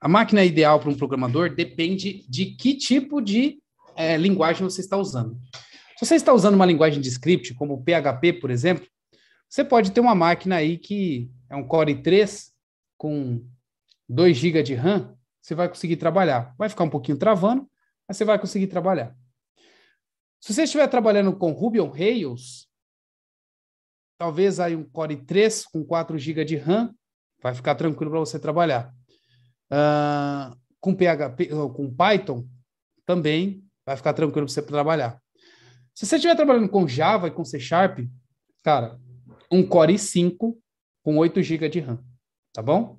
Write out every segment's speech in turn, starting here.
a máquina ideal para um programador depende de que tipo de é, linguagem você está usando. Se você está usando uma linguagem de script, como o PHP, por exemplo, você pode ter uma máquina aí que é um Core 3 com 2 GB de RAM, você vai conseguir trabalhar. Vai ficar um pouquinho travando, mas você vai conseguir trabalhar. Se você estiver trabalhando com Ruby on Rails, talvez aí um Core 3 com 4 GB de RAM, vai ficar tranquilo para você trabalhar. Uh, com PHP, com Python, também vai ficar tranquilo para você trabalhar. Se você estiver trabalhando com Java e com C Sharp, cara, um Core i5 com 8 GB de RAM, tá bom?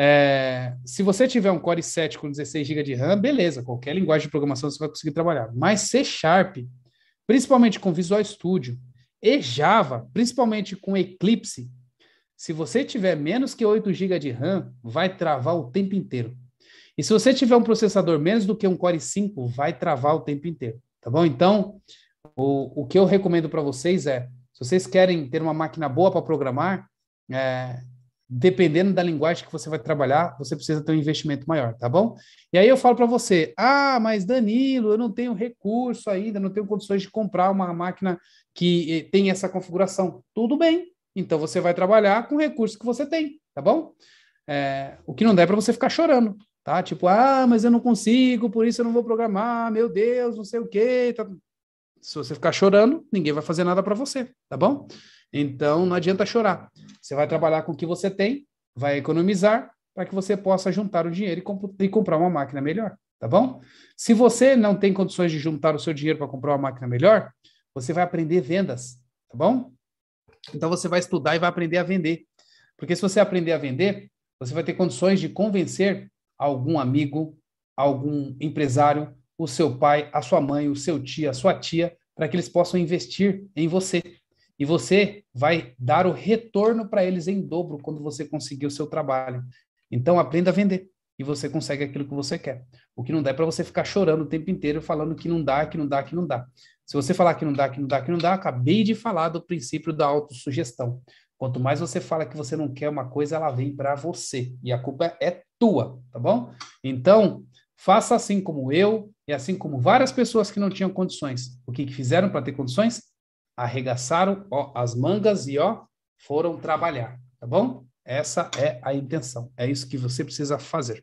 É, se você tiver um Core i7 com 16 GB de RAM, beleza, qualquer linguagem de programação você vai conseguir trabalhar. Mas C Sharp, principalmente com Visual Studio e Java, principalmente com Eclipse, se você tiver menos que 8 GB de RAM, vai travar o tempo inteiro. E se você tiver um processador menos do que um Core 5, vai travar o tempo inteiro, tá bom? Então, o, o que eu recomendo para vocês é, se vocês querem ter uma máquina boa para programar, é, dependendo da linguagem que você vai trabalhar, você precisa ter um investimento maior, tá bom? E aí eu falo para você, ah, mas Danilo, eu não tenho recurso ainda, não tenho condições de comprar uma máquina que eh, tem essa configuração. Tudo bem, então você vai trabalhar com recursos que você tem, tá bom? É, o que não der é para você ficar chorando, tá? Tipo, ah, mas eu não consigo, por isso eu não vou programar, meu Deus, não sei o quê. Tá... Se você ficar chorando, ninguém vai fazer nada para você, tá bom? Então não adianta chorar. Você vai trabalhar com o que você tem, vai economizar para que você possa juntar o dinheiro e, comp e comprar uma máquina melhor, tá bom? Se você não tem condições de juntar o seu dinheiro para comprar uma máquina melhor, você vai aprender vendas, tá bom? Então você vai estudar e vai aprender a vender. Porque se você aprender a vender, você vai ter condições de convencer algum amigo, algum empresário, o seu pai, a sua mãe, o seu tio, a sua tia, para que eles possam investir em você. E você vai dar o retorno para eles em dobro quando você conseguir o seu trabalho. Então aprenda a vender e você consegue aquilo que você quer. O que não dá é para você ficar chorando o tempo inteiro falando que não dá, que não dá, que não dá. Se você falar que não dá, que não dá, que não dá, acabei de falar do princípio da autossugestão. Quanto mais você fala que você não quer uma coisa, ela vem para você. E a culpa é tua, tá bom? Então, faça assim como eu e assim como várias pessoas que não tinham condições. O que, que fizeram para ter condições? Arregaçaram ó, as mangas e ó, foram trabalhar, tá bom? Essa é a intenção. É isso que você precisa fazer.